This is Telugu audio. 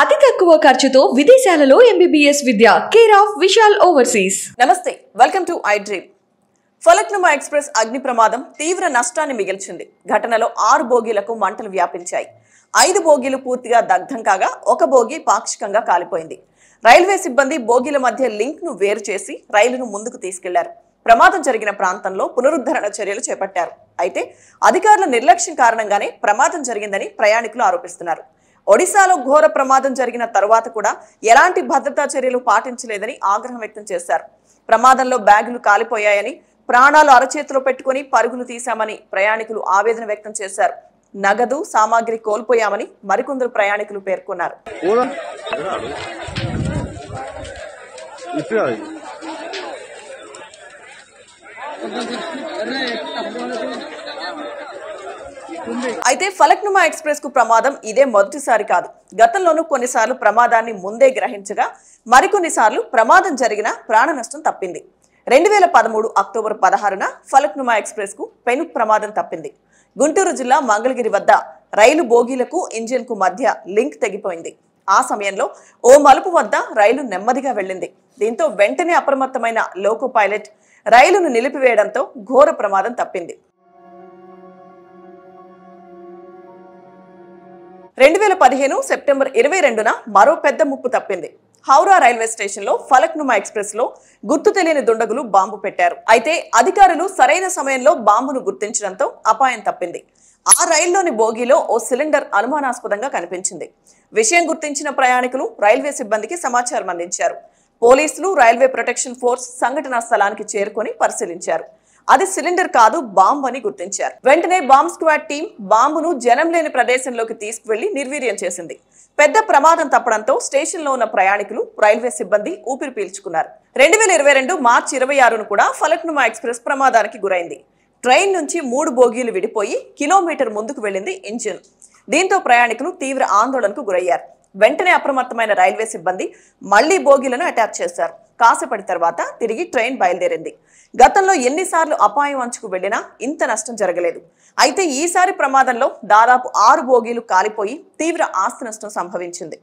అతి తక్కువ ఖర్చుతో విదేశాలలో ఎంబీబీఎస్ విద్య కేర్ ఆఫ్ విశాల్ ఓవర్సీస్ నమస్తే welcome to I dream Falaknuma express అగ్ని ప్రమాదం తీవ్ర నష్టాన్ని మిగిల్చింది ఘటనలో ఆరు బోగీలకు మంటలు వ్యాపించాయి ఐదు బోగీలు పూర్తిగా దగ్ధం కాగా ఒక బోగి పాక్షికంగా కాలిపోయింది రైల్వే సిబ్బంది బోగీల మధ్య లింక్ను వేరు చేసి రైలును ముందుకు తీసుకెళ్లారు ప్రమాదం జరిగిన ప్రాంతంలో పునరుద్ధరణ చర్యలు చేపట్టారు అయితే అధికారుల నిర్లక్ష్యం కారణంగానే ప్రమాదం జరిగిందని ప్రయాణికులు ఆరోపిస్తున్నారు ఒడిశాలో ఘోర ప్రమాదం జరిగిన తర్వాత కూడా ఎలాంటి భద్రతా చర్యలు పాటించలేదని ఆగ్రహం వ్యక్తం చేశారు ప్రమాదంలో బ్యాగులు కాలిపోయాయని ప్రాణాలు అరచేతిలో పెట్టుకుని పరుగులు తీశామని ప్రయాణికులు ఆవేదన వ్యక్తం చేశారు నగదు సామాగ్రి కోల్పోయామని మరికొందరు ప్రయాణికులు పేర్కొన్నారు అయితే ఫలక్నుమా ఎక్స్ప్రెస్ కు ప్రమాదం ఇదే మొదటిసారి కాదు గతంలోనూ కొన్నిసార్లు ప్రమాదాన్ని ముందే గ్రహించగా మరికొన్నిసార్లు ప్రమాదం జరిగిన ప్రాణ నష్టం తప్పింది రెండు వేల పదమూడు అక్టోబర్ పదహారున ఫలక్నుమా ఎక్స్ప్రెస్ కు పెను ప్రమాదం తప్పింది గుంటూరు జిల్లా మంగళగిరి వద్ద రైలు బోగీలకు ఇంజిన్ కు మధ్య లింక్ తెగిపోయింది ఆ సమయంలో ఓ మలుపు వద్ద రైలు నెమ్మదిగా వెళ్ళింది దీంతో వెంటనే అప్రమత్తమైన లోకో పైలట్ రైలును నిలిపివేయడంతో ఘోర ప్రమాదం తప్పింది రెండు వేల పదిహేను సెప్టెంబర్ ఇరవై రెండున మరో పెద్ద ముప్పు తప్పింది హౌరా రైల్వే స్టేషన్లో ఫలక్నుమా ఎక్స్ప్రెస్లో గుర్తు తెలియని దుండగులు బాంబు పెట్టారు అయితే అధికారులు సరైన సమయంలో బాంబును గుర్తించడంతో అపాయం తప్పింది ఆ రైల్లోని బోగీలో ఓ సిలిండర్ అనుమానాస్పదంగా కనిపించింది విషయం గుర్తించిన ప్రయాణికులు రైల్వే సిబ్బందికి సమాచారం అందించారు పోలీసులు రైల్వే ప్రొటెక్షన్ ఫోర్స్ సంఘటనా స్థలానికి చేరుకొని పరిశీలించారు అది సిలిండర్ కాదు బాంబు అని గుర్తించారు వెంటనే బాంబ్ స్క్వాడ్ టీం బాంబును జనం లేని ప్రదేశంలోకి తీసుకువెళ్లి నిర్వీర్యం చేసింది పెద్ద ప్రమాదం తప్పడంతో స్టేషన్లో ఉన్న ప్రయాణికులు రైల్వే సిబ్బంది ఊపిరి పీల్చుకున్నారు రెండు వేల ఇరవై రెండు మార్చి ఇరవై ఆరును కూడా ఫలక్నుమా ఎక్స్ప్రెస్ ప్రమాదానికి గురైంది ట్రైన్ నుంచి మూడు బోగీలు విడిపోయి కిలోమీటర్ ముందుకు వెళ్ళింది ఇంజిన్ దీంతో ప్రయాణికులు తీవ్ర ఆందోళనకు గురయ్యారు వెంటనే అప్రమత్తమైన రైల్వే సిబ్బంది మళ్లీ బోగీలను అటాచ్ చేశారు కాసేపటి తర్వాత తిరిగి ట్రైన్ బయలుదేరింది గతంలో ఎన్నిసార్లు అపాయం అంచుకు వెళ్లినా ఇంత నష్టం జరగలేదు అయితే ఈసారి ప్రమాదంలో దాదాపు ఆరు బోగీలు కాలిపోయి తీవ్ర ఆస్తి నష్టం సంభవించింది